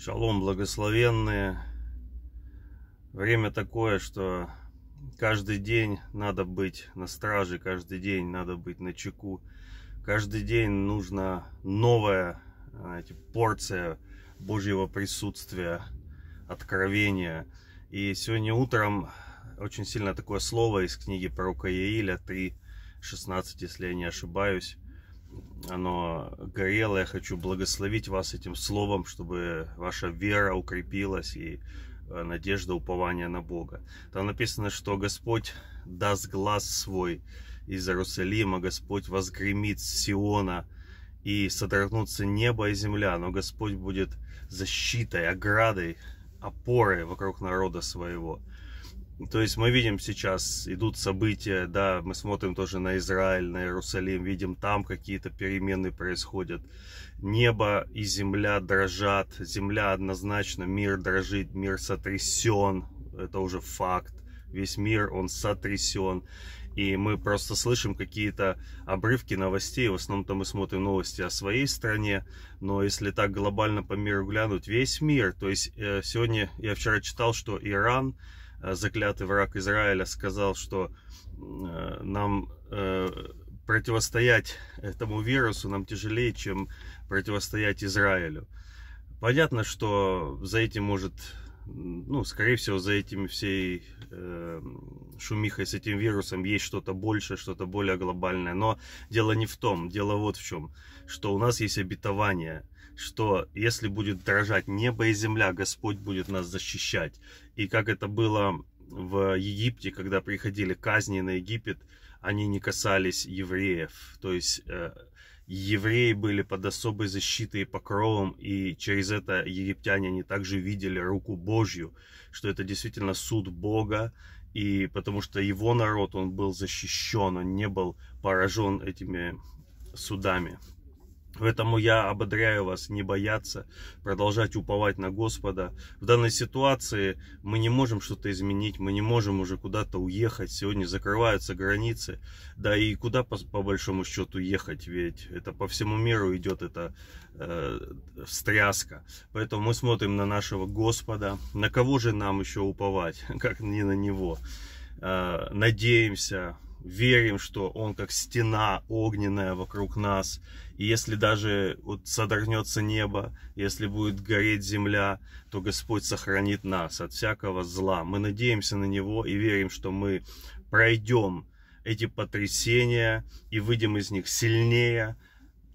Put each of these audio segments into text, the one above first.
Шалом, благословенные. Время такое, что каждый день надо быть на страже, каждый день надо быть на чеку. Каждый день нужна новая знаете, порция Божьего присутствия, откровения. И сегодня утром очень сильно такое слово из книги пророка Иеиля 3.16, если я не ошибаюсь оно горело. Я хочу благословить вас этим словом, чтобы ваша вера укрепилась и э, надежда, упование на Бога. Там написано, что Господь даст глаз свой из Иерусалима, Господь возгремит с Сиона, и содрогнутся небо и земля, но Господь будет защитой, оградой, опорой вокруг народа своего. То есть мы видим сейчас, идут события, да, мы смотрим тоже на Израиль, на Иерусалим, видим там какие-то перемены происходят. Небо и земля дрожат, земля однозначно, мир дрожит, мир сотрясен, это уже факт. Весь мир, он сотрясен. И мы просто слышим какие-то обрывки новостей. В основном-то мы смотрим новости о своей стране. Но если так глобально по миру глянуть, весь мир. То есть э, сегодня, я вчера читал, что Иран Э, заклятый враг Израиля, сказал, что э, нам э, противостоять этому вирусу нам тяжелее, чем противостоять Израилю. Понятно, что за этим может ну, скорее всего, за этим всей э, шумихой с этим вирусом есть что-то большее, что-то более глобальное. Но дело не в том, дело вот в чем, что у нас есть обетование, что если будет дрожать небо и земля, Господь будет нас защищать. И как это было в Египте, когда приходили казни на Египет, они не касались евреев. То есть э, евреи были под особой защитой и покровом, и через это египтяне они также видели руку Божью, что это действительно суд Бога, и потому что его народ, он был защищен, он не был поражен этими судами. Поэтому я ободряю вас не бояться, продолжать уповать на Господа. В данной ситуации мы не можем что-то изменить, мы не можем уже куда-то уехать. Сегодня закрываются границы. Да и куда по, по большому счету ехать, ведь это по всему миру идет эта э, встряска. Поэтому мы смотрим на нашего Господа. На кого же нам еще уповать, как не на Него? Э, надеемся, верим, что он как стена огненная вокруг нас. И если даже вот содрогнется небо, если будет гореть земля, то Господь сохранит нас от всякого зла. Мы надеемся на Него и верим, что мы пройдем эти потрясения и выйдем из них сильнее,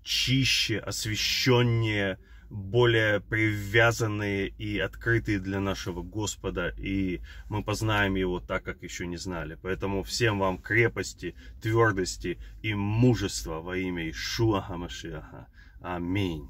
чище, освященнее, более привязанные и открытые для нашего Господа, и мы познаем Его так, как еще не знали. Поэтому всем вам крепости, твердости и мужества во имя Ишуа Хамашиаха. Аминь.